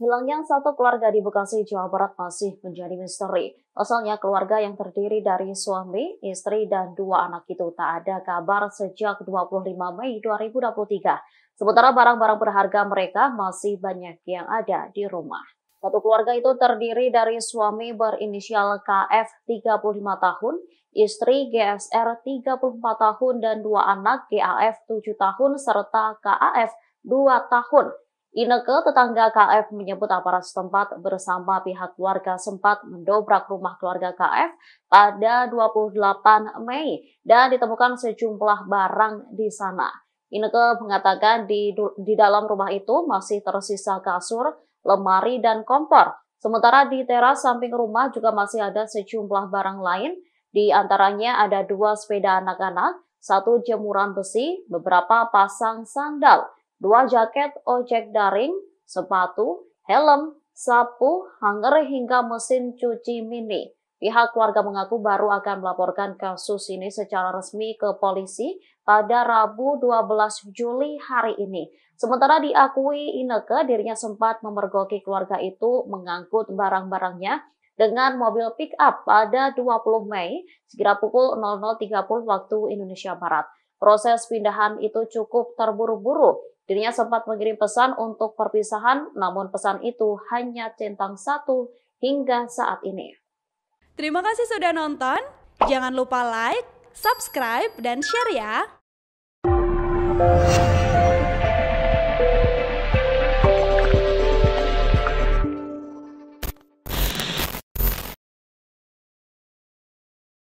Hilangnya satu keluarga di Bekasi, Jawa Barat masih menjadi misteri. Pasalnya keluarga yang terdiri dari suami, istri, dan dua anak itu tak ada kabar sejak 25 Mei 2023. Sementara barang-barang berharga mereka masih banyak yang ada di rumah. Satu keluarga itu terdiri dari suami berinisial KF 35 tahun, istri GSR 34 tahun dan dua anak GAF 7 tahun serta KAF 2 tahun. Ineke, tetangga KF menyebut aparat setempat bersama pihak keluarga sempat mendobrak rumah keluarga KF pada 28 Mei dan ditemukan sejumlah barang di sana. Ineke mengatakan di, di dalam rumah itu masih tersisa kasur, lemari, dan kompor. Sementara di teras samping rumah juga masih ada sejumlah barang lain, di antaranya ada dua sepeda anak-anak, satu jemuran besi, beberapa pasang sandal dua jaket ojek daring, sepatu, helm, sapu, hanger hingga mesin cuci mini. Pihak keluarga mengaku baru akan melaporkan kasus ini secara resmi ke polisi pada Rabu 12 Juli hari ini. Sementara diakui Ineke dirinya sempat memergoki keluarga itu mengangkut barang-barangnya dengan mobil pick up pada 20 Mei sekitar pukul 00.30 waktu Indonesia Barat. Proses pindahan itu cukup terburu-buru Dirinya sempat mengirim pesan untuk perpisahan, namun pesan itu hanya centang satu hingga saat ini. Terima kasih sudah nonton. Jangan lupa like, subscribe, dan share ya.